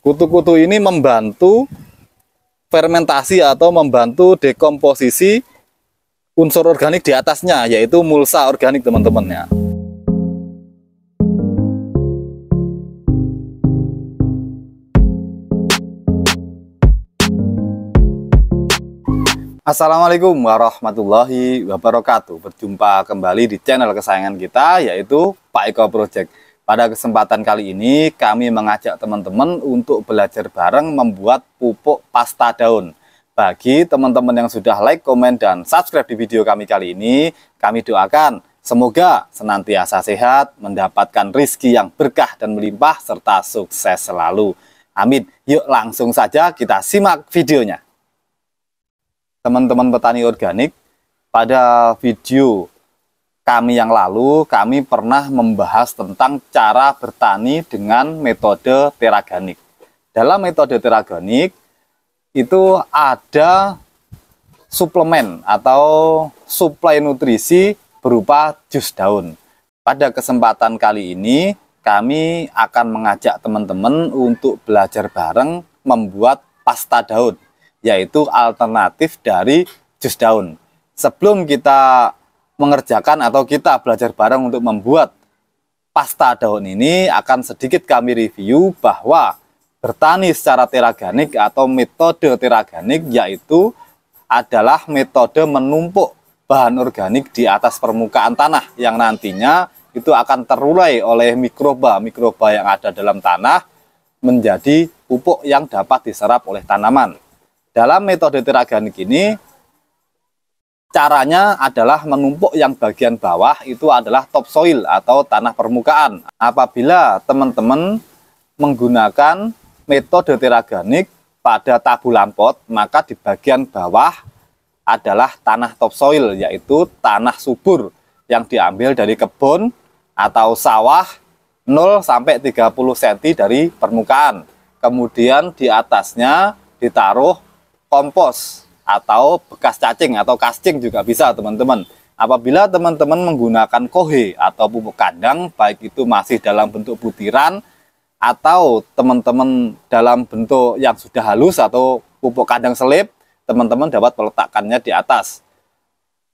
Kutu-kutu ini membantu fermentasi atau membantu dekomposisi unsur organik di atasnya, yaitu mulsa organik teman-teman ya. Assalamualaikum warahmatullahi wabarakatuh Berjumpa kembali di channel kesayangan kita yaitu Pak Eko Project pada kesempatan kali ini kami mengajak teman-teman untuk belajar bareng membuat pupuk pasta daun. Bagi teman-teman yang sudah like, komen, dan subscribe di video kami kali ini, kami doakan semoga senantiasa sehat, mendapatkan rizki yang berkah dan melimpah, serta sukses selalu. Amin. Yuk langsung saja kita simak videonya. Teman-teman petani organik, pada video kami yang lalu kami pernah membahas tentang cara bertani dengan metode teraganik. Dalam metode teraganik itu ada suplemen atau suplai nutrisi berupa jus daun. Pada kesempatan kali ini kami akan mengajak teman-teman untuk belajar bareng membuat pasta daun, yaitu alternatif dari jus daun. Sebelum kita mengerjakan atau kita belajar bareng untuk membuat pasta daun ini akan sedikit kami review bahwa bertani secara teraganik atau metode teraganik yaitu adalah metode menumpuk bahan organik di atas permukaan tanah yang nantinya itu akan terurai oleh mikroba-mikroba yang ada dalam tanah menjadi pupuk yang dapat diserap oleh tanaman. Dalam metode teraganik ini, Caranya adalah menumpuk yang bagian bawah itu adalah topsoil atau tanah permukaan. Apabila teman-teman menggunakan metode teraganik pada tabu lampot, maka di bagian bawah adalah tanah topsoil yaitu tanah subur yang diambil dari kebun atau sawah 0 sampai 30 cm dari permukaan. Kemudian di atasnya ditaruh kompos atau bekas cacing atau casting juga bisa teman-teman. Apabila teman-teman menggunakan kohe atau pupuk kandang, baik itu masih dalam bentuk butiran atau teman-teman dalam bentuk yang sudah halus atau pupuk kandang selip, teman-teman dapat meletakkannya di atas.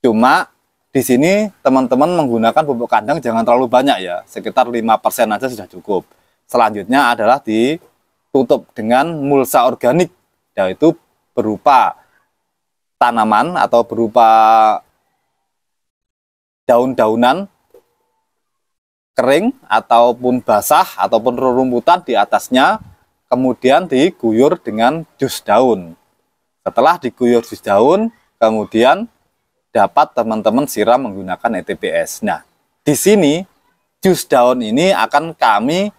Cuma di sini teman-teman menggunakan pupuk kandang jangan terlalu banyak ya, sekitar 5% aja sudah cukup. Selanjutnya adalah ditutup dengan mulsa organik, yaitu berupa tanaman atau berupa daun-daunan kering ataupun basah ataupun rerumputan di atasnya kemudian diguyur dengan jus daun. Setelah diguyur jus daun, kemudian dapat teman-teman siram menggunakan ETPS. Nah, di sini jus daun ini akan kami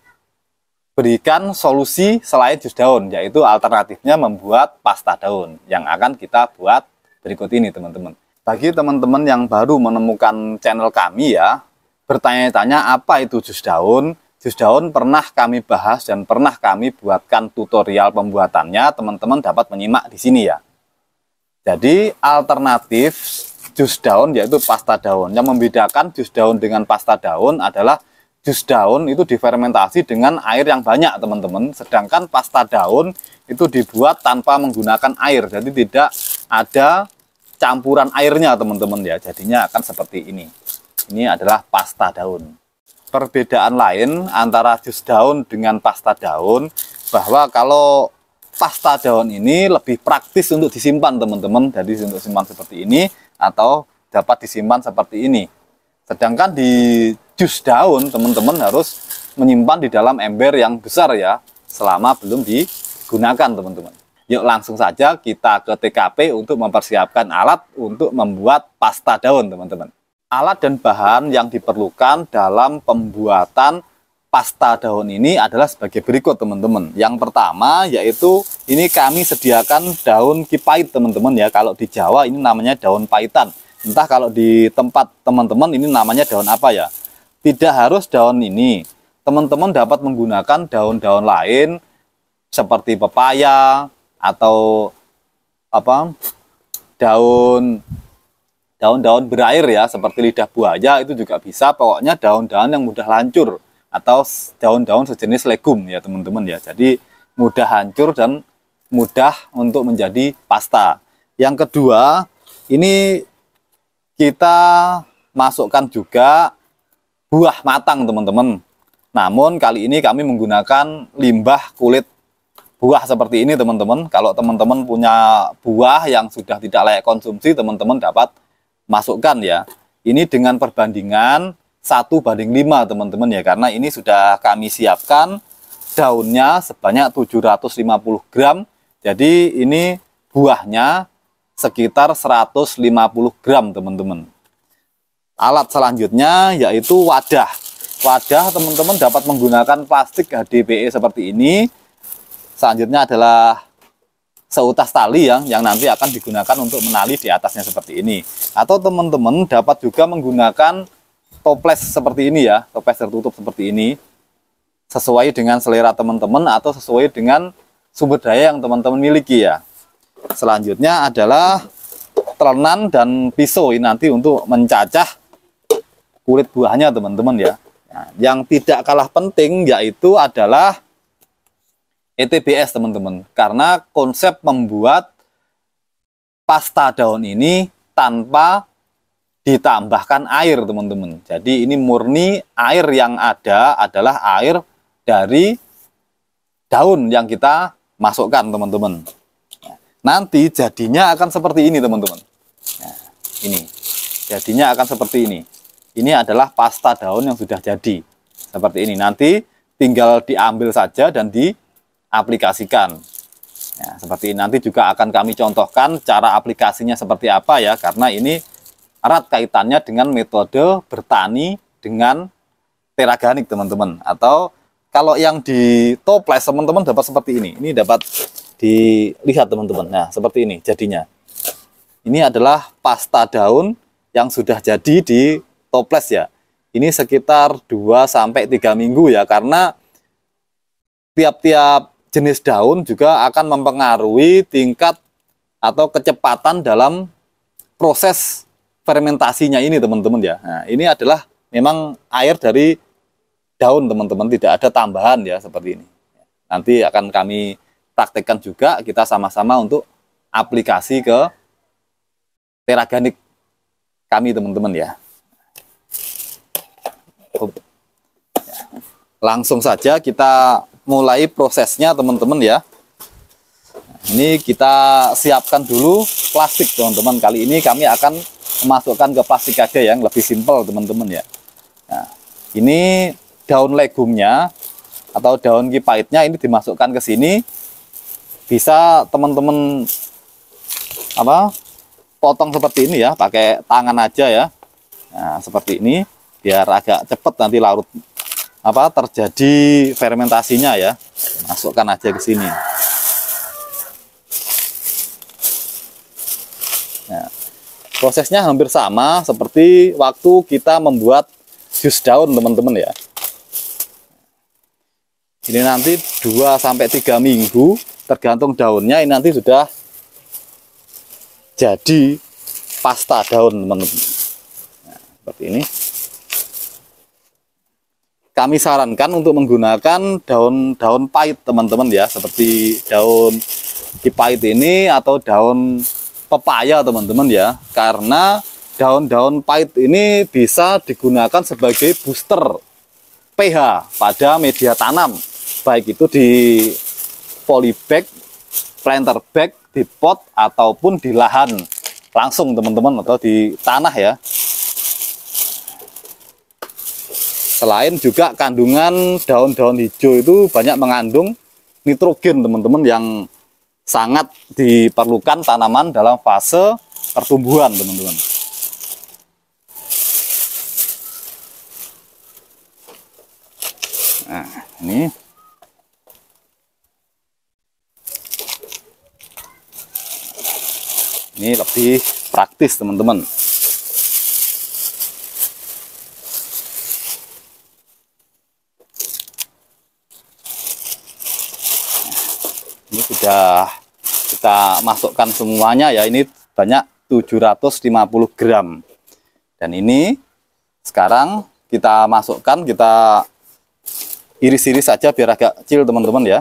berikan solusi selain jus daun, yaitu alternatifnya membuat pasta daun yang akan kita buat berikut ini teman-teman. Bagi teman-teman yang baru menemukan channel kami ya, bertanya-tanya apa itu jus daun, jus daun pernah kami bahas dan pernah kami buatkan tutorial pembuatannya, teman-teman dapat menyimak di sini ya. Jadi alternatif jus daun yaitu pasta daun. Yang membedakan jus daun dengan pasta daun adalah jus daun itu difermentasi dengan air yang banyak teman-teman sedangkan pasta daun itu dibuat tanpa menggunakan air jadi tidak ada campuran airnya teman-teman ya jadinya akan seperti ini ini adalah pasta daun perbedaan lain antara jus daun dengan pasta daun bahwa kalau pasta daun ini lebih praktis untuk disimpan teman-teman jadi untuk simpan seperti ini atau dapat disimpan seperti ini Sedangkan di jus daun teman-teman harus menyimpan di dalam ember yang besar ya selama belum digunakan teman-teman. Yuk langsung saja kita ke TKP untuk mempersiapkan alat untuk membuat pasta daun teman-teman. Alat dan bahan yang diperlukan dalam pembuatan pasta daun ini adalah sebagai berikut teman-teman. Yang pertama yaitu ini kami sediakan daun kipait teman-teman ya. Kalau di Jawa ini namanya daun paitan entah kalau di tempat teman-teman ini namanya daun apa ya tidak harus daun ini teman-teman dapat menggunakan daun-daun lain seperti pepaya atau apa daun daun-daun berair ya seperti lidah buaya itu juga bisa pokoknya daun-daun yang mudah hancur atau daun-daun sejenis legum ya teman-teman ya jadi mudah hancur dan mudah untuk menjadi pasta yang kedua ini kita masukkan juga buah matang teman-teman namun kali ini kami menggunakan limbah kulit buah seperti ini teman-teman kalau teman-teman punya buah yang sudah tidak layak konsumsi teman-teman dapat masukkan ya ini dengan perbandingan satu banding 5 teman-teman ya karena ini sudah kami siapkan daunnya sebanyak 750 gram jadi ini buahnya sekitar 150 gram teman-teman alat selanjutnya yaitu wadah wadah teman-teman dapat menggunakan plastik HDPE seperti ini selanjutnya adalah seutas tali yang yang nanti akan digunakan untuk menali di atasnya seperti ini atau teman-teman dapat juga menggunakan toples seperti ini ya toples tertutup seperti ini sesuai dengan selera teman-teman atau sesuai dengan sumber daya yang teman-teman miliki ya Selanjutnya adalah telenan dan pisau ini nanti untuk mencacah kulit buahnya teman-teman ya. Nah, yang tidak kalah penting yaitu adalah ETBS teman-teman. Karena konsep membuat pasta daun ini tanpa ditambahkan air teman-teman. Jadi ini murni air yang ada adalah air dari daun yang kita masukkan teman-teman nanti jadinya akan seperti ini teman-teman nah, ini jadinya akan seperti ini ini adalah pasta daun yang sudah jadi seperti ini nanti tinggal diambil saja dan diaplikasikan nah, seperti ini nanti juga akan kami contohkan cara aplikasinya seperti apa ya karena ini erat kaitannya dengan metode bertani dengan teraganik teman-teman atau kalau yang di toples teman-teman dapat seperti ini ini dapat dilihat teman-teman. Nah, seperti ini jadinya. Ini adalah pasta daun yang sudah jadi di toples ya. Ini sekitar 2 sampai 3 minggu ya karena tiap-tiap jenis daun juga akan mempengaruhi tingkat atau kecepatan dalam proses fermentasinya ini teman-teman ya. Nah, ini adalah memang air dari daun teman-teman tidak ada tambahan ya seperti ini. Nanti akan kami praktekkan juga kita sama-sama untuk aplikasi ke teraganik kami teman-teman ya. Langsung saja kita mulai prosesnya teman-teman ya. Ini kita siapkan dulu plastik teman-teman. Kali ini kami akan memasukkan ke plastik aja yang lebih simpel teman-teman ya. Nah, ini daun legumnya atau daun kipaitnya ini dimasukkan ke sini bisa teman-teman apa potong seperti ini ya pakai tangan aja ya nah, seperti ini biar agak cepat nanti larut apa terjadi fermentasinya ya masukkan aja ke sini nah, prosesnya hampir sama seperti waktu kita membuat jus daun teman-teman ya ini nanti 2-3 minggu tergantung daunnya ini nanti sudah jadi pasta daun teman-teman nah, seperti ini kami sarankan untuk menggunakan daun-daun pahit teman-teman ya seperti daun kipahit ini atau daun pepaya teman-teman ya karena daun-daun pahit ini bisa digunakan sebagai booster pH pada media tanam baik itu di volley bag, planter bag di pot ataupun di lahan langsung teman-teman atau di tanah ya. Selain juga kandungan daun-daun hijau itu banyak mengandung nitrogen teman-teman yang sangat diperlukan tanaman dalam fase pertumbuhan teman-teman. Nah, ini ini lebih praktis teman-teman ini sudah kita masukkan semuanya ya ini banyak 750 gram dan ini sekarang kita masukkan kita iris-iris saja biar agak kecil teman-teman ya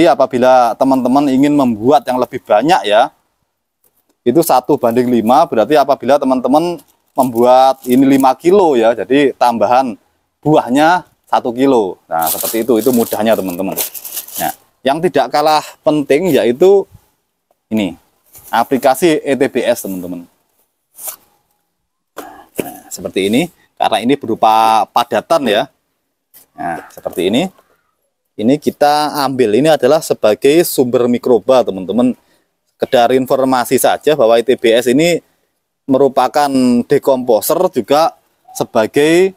Jadi apabila teman-teman ingin membuat yang lebih banyak ya, itu satu banding 5 berarti apabila teman-teman membuat ini 5 kilo ya, jadi tambahan buahnya satu kilo. Nah seperti itu, itu mudahnya teman-teman. Nah, yang tidak kalah penting yaitu ini aplikasi ETBS teman-teman. Nah, seperti ini, karena ini berupa padatan ya. Nah, seperti ini ini kita ambil ini adalah sebagai sumber mikroba teman-teman kedar informasi saja bahwa ITBS ini merupakan dekomposer juga sebagai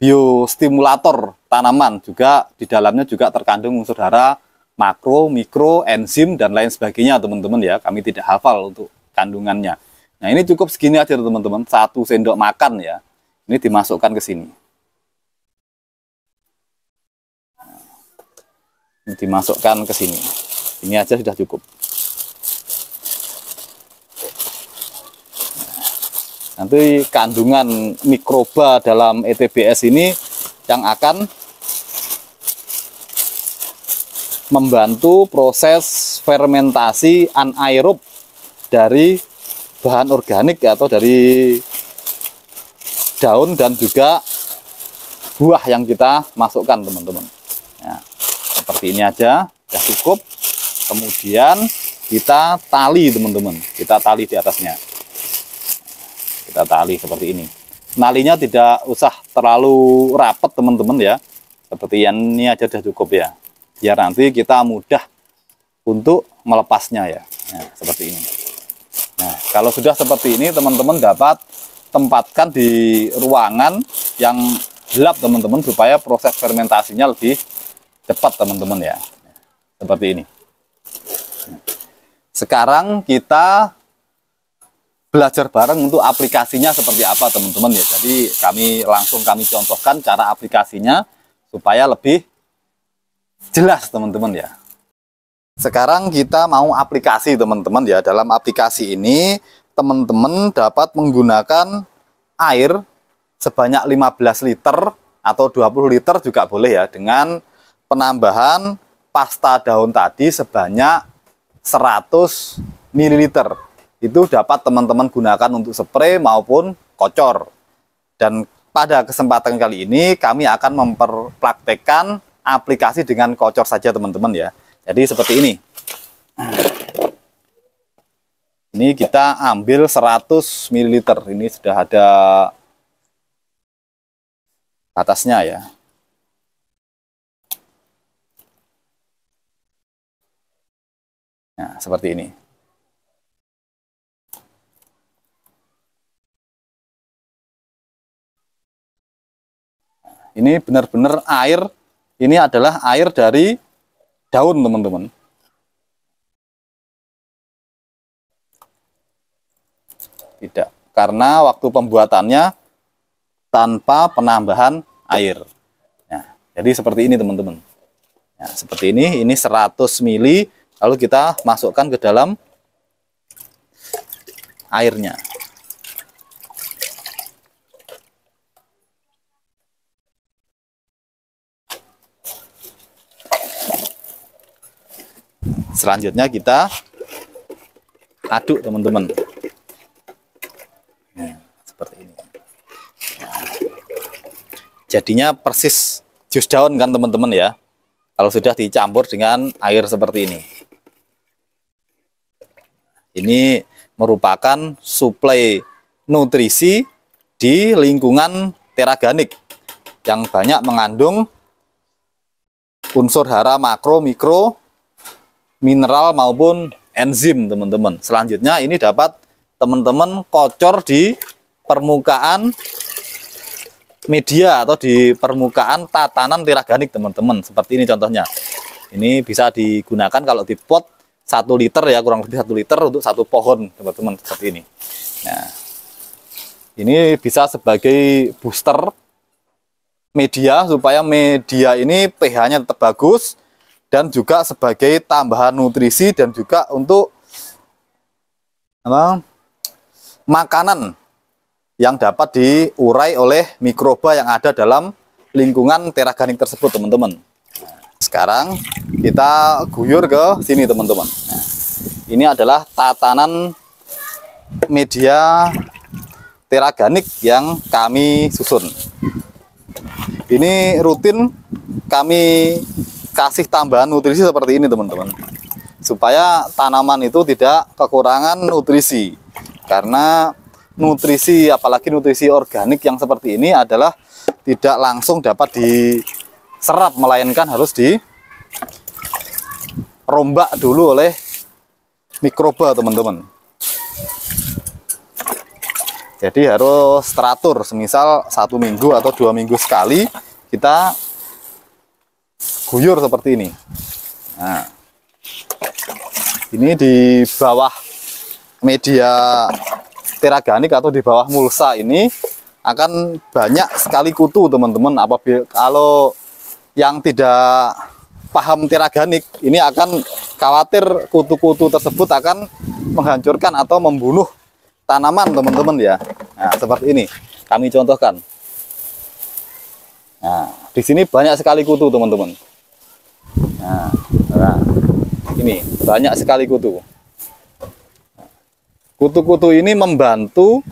biostimulator tanaman juga di dalamnya juga terkandung unsur darah makro, mikro, enzim dan lain sebagainya teman-teman ya kami tidak hafal untuk kandungannya nah ini cukup segini aja teman-teman satu sendok makan ya ini dimasukkan ke sini dimasukkan ke sini. Ini aja sudah cukup. Nanti kandungan mikroba dalam ETBS ini yang akan membantu proses fermentasi anaerob dari bahan organik atau dari daun dan juga buah yang kita masukkan teman-teman seperti ini aja sudah cukup kemudian kita tali teman-teman kita tali di atasnya kita tali seperti ini nalinya tidak usah terlalu rapat teman-teman ya seperti yang ini aja sudah cukup ya biar nanti kita mudah untuk melepasnya ya nah, seperti ini nah kalau sudah seperti ini teman-teman dapat tempatkan di ruangan yang gelap teman-teman supaya proses fermentasinya lebih cepat teman-teman ya seperti ini sekarang kita belajar bareng untuk aplikasinya seperti apa teman-teman ya jadi kami langsung kami contohkan cara aplikasinya supaya lebih jelas teman-teman ya sekarang kita mau aplikasi teman-teman ya dalam aplikasi ini teman-teman dapat menggunakan air sebanyak 15 liter atau 20 liter juga boleh ya dengan penambahan pasta daun tadi sebanyak 100 ml. Itu dapat teman-teman gunakan untuk spray maupun kocor. Dan pada kesempatan kali ini kami akan mempraktekkan aplikasi dengan kocor saja teman-teman ya. Jadi seperti ini. Ini kita ambil 100 ml. Ini sudah ada atasnya ya. Nah, seperti ini. Ini benar-benar air, ini adalah air dari daun, teman-teman. Tidak, karena waktu pembuatannya tanpa penambahan air. Nah, jadi seperti ini, teman-teman. Nah, seperti ini, ini 100 mili lalu kita masukkan ke dalam airnya selanjutnya kita aduk teman-teman nah, seperti ini jadinya persis jus daun kan teman-teman ya kalau sudah dicampur dengan air seperti ini ini merupakan suplai nutrisi di lingkungan teraganik yang banyak mengandung unsur hara makro, mikro, mineral maupun enzim teman-teman. Selanjutnya ini dapat teman-teman kocor di permukaan media atau di permukaan tatanan teraganik teman-teman. Seperti ini contohnya. Ini bisa digunakan kalau di pot satu liter ya kurang lebih satu liter untuk satu pohon teman-teman seperti ini nah, ini bisa sebagai booster media supaya media ini pH-nya tetap bagus dan juga sebagai tambahan nutrisi dan juga untuk apa, makanan yang dapat diurai oleh mikroba yang ada dalam lingkungan teraganik tersebut teman-teman sekarang kita guyur ke sini teman-teman. Nah, ini adalah tatanan media teraganik yang kami susun. Ini rutin kami kasih tambahan nutrisi seperti ini teman-teman supaya tanaman itu tidak kekurangan nutrisi karena nutrisi apalagi nutrisi organik yang seperti ini adalah tidak langsung dapat di serap melainkan harus dirombak dulu oleh mikroba teman-teman jadi harus teratur semisal satu minggu atau dua minggu sekali kita guyur seperti ini nah ini di bawah media teraganik atau di bawah mulsa ini akan banyak sekali kutu teman-teman apabila kalau yang tidak paham tiraganik ini akan khawatir kutu-kutu tersebut akan menghancurkan atau membunuh tanaman teman-teman ya nah, seperti ini kami contohkan nah di sini banyak sekali kutu teman-teman nah, nah ini banyak sekali kutu kutu-kutu ini membantu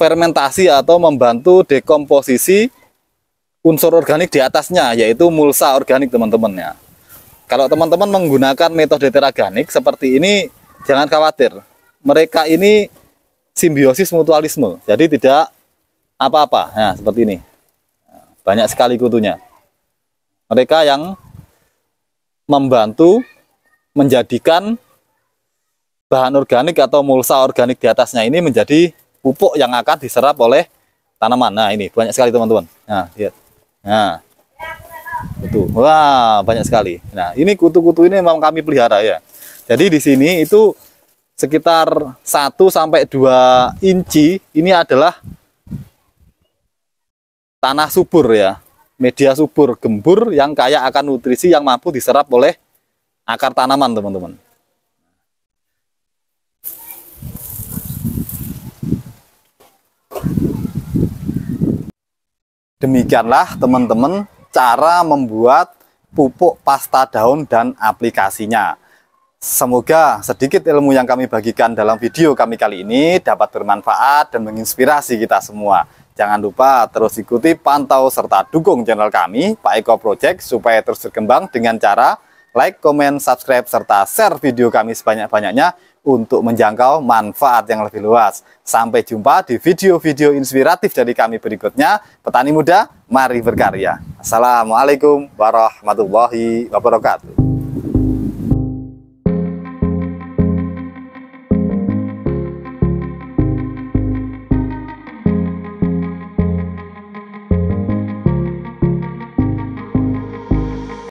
fermentasi atau membantu dekomposisi unsur organik di atasnya yaitu mulsa organik teman-teman ya. Kalau teman-teman menggunakan metode teraganik seperti ini jangan khawatir. Mereka ini simbiosis mutualisme. Jadi tidak apa-apa. Nah, seperti ini. Banyak sekali kutunya. Mereka yang membantu menjadikan bahan organik atau mulsa organik di atasnya ini menjadi pupuk yang akan diserap oleh tanaman. Nah, ini banyak sekali teman-teman. Nah, lihat. Nah, kutu. wah banyak sekali. Nah, ini kutu-kutu ini memang kami pelihara ya. Jadi di sini itu sekitar 1 sampai 2 inci ini adalah tanah subur ya. Media subur gembur yang kaya akan nutrisi yang mampu diserap oleh akar tanaman, teman-teman. Demikianlah teman-teman cara membuat pupuk pasta daun dan aplikasinya. Semoga sedikit ilmu yang kami bagikan dalam video kami kali ini dapat bermanfaat dan menginspirasi kita semua. Jangan lupa terus ikuti, pantau, serta dukung channel kami, Pak Eko Project, supaya terus berkembang dengan cara like, komen, subscribe, serta share video kami sebanyak-banyaknya untuk menjangkau manfaat yang lebih luas. Sampai jumpa di video-video inspiratif dari kami berikutnya. Petani muda, mari berkarya. Assalamualaikum warahmatullahi wabarakatuh.